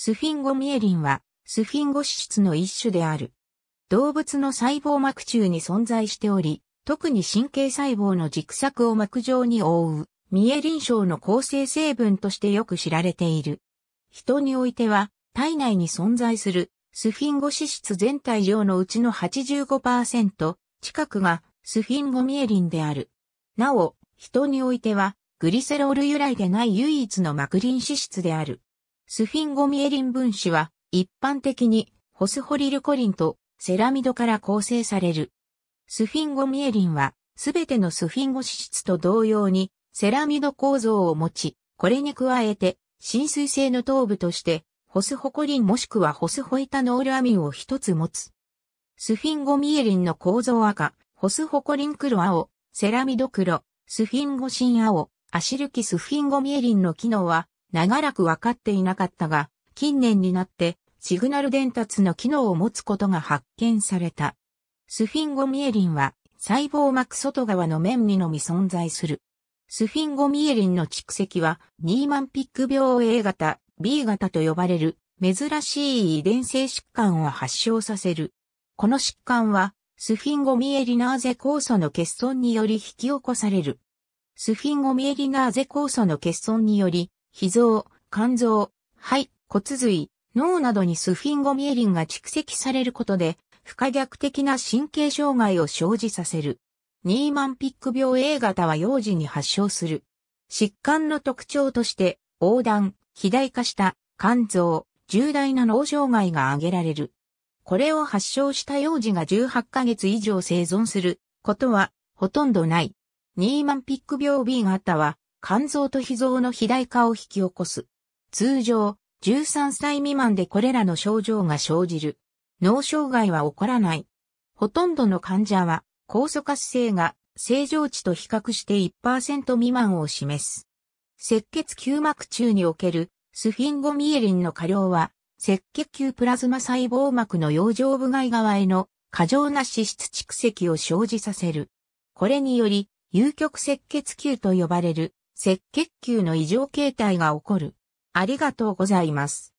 スフィンゴミエリンは、スフィンゴ脂質の一種である。動物の細胞膜中に存在しており、特に神経細胞の軸索を膜状に覆う、ミエリン症の構成成分としてよく知られている。人においては、体内に存在する、スフィンゴ脂質全体量のうちの85%近くがスフィンゴミエリンである。なお、人においては、グリセロール由来でない唯一のマクリン脂質である。スフィンゴミエリン分子は、一般的に、ホスホリルコリンとセラミドから構成される。スフィンゴミエリンは、すべてのスフィンゴ脂質と同様に、セラミド構造を持ち、これに加えて、浸水性の頭部として、ホスホコリンもしくはホスホイタノールアミンを一つ持つ。スフィンゴミエリンの構造赤、ホスホコリン黒青、セラミド黒、スフィンゴシン青、アシルキスフィンゴミエリンの機能は、長らく分かっていなかったが、近年になってシグナル伝達の機能を持つことが発見された。スフィンゴミエリンは細胞膜外側の面にのみ存在する。スフィンゴミエリンの蓄積はニーマンピック病 A 型、B 型と呼ばれる珍しい遺伝性疾患を発症させる。この疾患はスフィンゴミエリナーゼ酵素の欠損により引き起こされる。スフィンゴミエリナーゼ酵素の欠損により脾臓、肝臓、肺、骨髄、脳などにスフィンゴミエリンが蓄積されることで、不可逆的な神経障害を生じさせる。ニーマンピック病 A 型は幼児に発症する。疾患の特徴として、横断、肥大化した肝臓、重大な脳障害が挙げられる。これを発症した幼児が18ヶ月以上生存することはほとんどない。ニーマンピック病 B 型は肝臓と脾臓の肥大化を引き起こす。通常、13歳未満でこれらの症状が生じる。脳障害は起こらない。ほとんどの患者は、高素活性が正常値と比較して1%未満を示す。赤血球膜中におけるスフィンゴミエリンの過量は、赤血球プラズマ細胞膜の養生部外側への過剰な脂質蓄積を生じさせる。これにより、有極赤血球と呼ばれる赤血球の異常形態が起こる。ありがとうございます。